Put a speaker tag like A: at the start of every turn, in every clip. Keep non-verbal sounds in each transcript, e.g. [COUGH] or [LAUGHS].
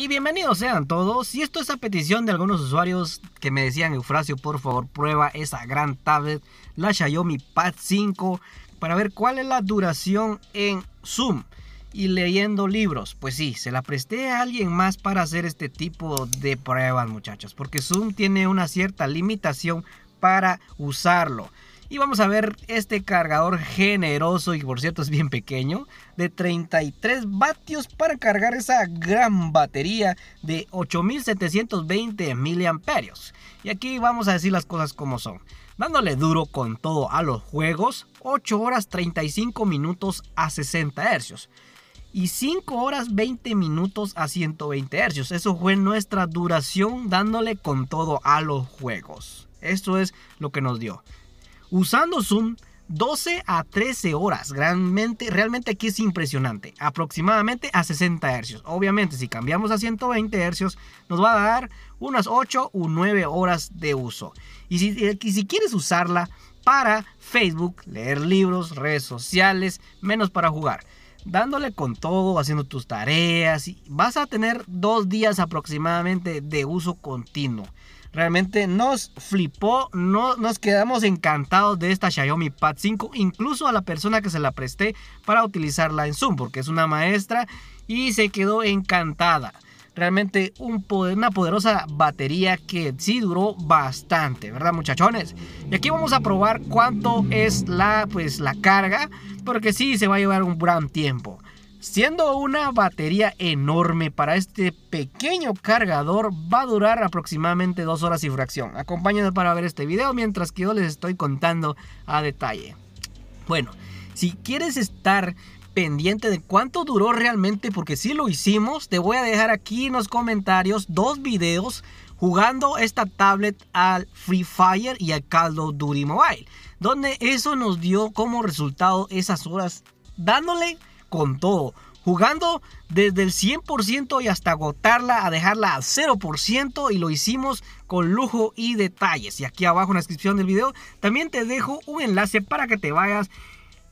A: Y bienvenidos sean todos. Y esto es a petición de algunos usuarios que me decían, Eufrasio, por favor, prueba esa gran tablet, la Xiaomi Pad 5, para ver cuál es la duración en Zoom y leyendo libros. Pues sí, se la presté a alguien más para hacer este tipo de pruebas, muchachos, porque Zoom tiene una cierta limitación para usarlo. Y vamos a ver este cargador generoso y por cierto es bien pequeño de 33 vatios para cargar esa gran batería de 8720 mAh. Y aquí vamos a decir las cosas como son. Dándole duro con todo a los juegos, 8 horas 35 minutos a 60 Hz y 5 horas 20 minutos a 120 Hz. Eso fue nuestra duración dándole con todo a los juegos. Esto es lo que nos dio usando Zoom 12 a 13 horas. Realmente, aquí es impresionante. Aproximadamente a 60 Hz. Obviamente, si cambiamos a 120 Hz, nos va a dar unas 8 u 9 horas de uso. Y si, eh, y si quieres usarla para Facebook, leer libros, redes sociales, menos para jugar. Dándole con todo, haciendo tus tareas. Vas a tener dos días aproximadamente de uso continuo. Realmente nos flipó, nos quedamos encantados de esta Xiaomi Pad 5, incluso a la persona que se la presté para utilizarla en Zoom, porque es una maestra y se quedó encantada realmente un una poderosa batería que sí duró bastante, ¿verdad muchachones? Y aquí vamos a probar cuánto es la, pues, la carga, porque sí se va a llevar un gran tiempo. Siendo una batería enorme para este pequeño cargador, va a durar aproximadamente dos horas y fracción. Acompáñenme para ver este video mientras que yo les estoy contando a detalle. Bueno, si quieres estar pendiente de cuánto duró realmente, porque si lo hicimos, te voy a dejar aquí en los comentarios dos videos jugando esta tablet al Free Fire y al Call of Duty Mobile, donde eso nos dio como resultado esas horas dándole con todo, jugando desde el 100% y hasta agotarla, a dejarla al 0% y lo hicimos con lujo y detalles. Y aquí abajo en la descripción del video también te dejo un enlace para que te vayas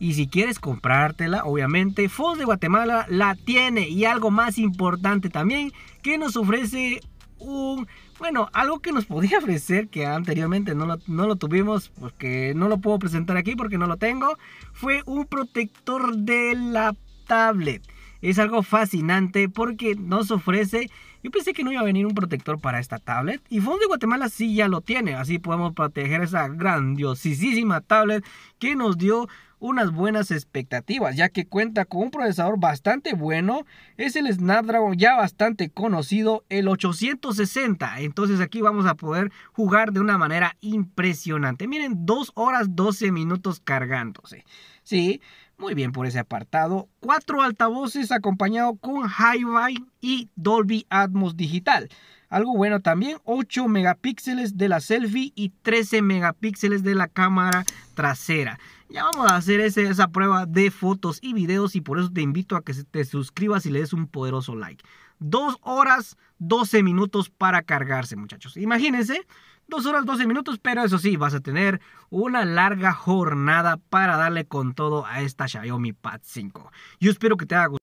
A: y si quieres comprártela, obviamente, Fons de Guatemala la tiene. Y algo más importante también, que nos ofrece un... Bueno, algo que nos podía [LAUGHS] ofrecer, que anteriormente no no lo tuvimos, porque no lo puedo presentar aquí porque no lo tengo, fue un protector de la tablet. Es algo fascinante porque nos ofrece... Yo pensé que no iba a venir un protector para esta tablet y Fondo de Guatemala sí ya lo tiene. Así podemos proteger esa grandiosísima tablet que nos dio unas buenas expectativas, ya que cuenta con un procesador bastante bueno, es el Snapdragon ya bastante conocido, el 860, entonces aquí vamos a poder jugar de una manera impresionante, miren, 2 horas 12 minutos cargándose, sí, muy bien por ese apartado. Cuatro altavoces acompañado con Hi-Fi y Dolby Atmos Digital. Algo bueno también, 8 megapíxeles de la selfie y 13 megapíxeles de la cámara trasera. Ya vamos a hacer esa prueba de fotos y videos y por eso te invito a que te suscribas y le des un poderoso like. 2 horas 12 minutos para cargarse, muchachos. Imagínense, 2 horas 12 minutos, pero eso sí, vas a tener una larga jornada para darle con todo a esta Xiaomi Pad 5. Yo espero que te haya gustado.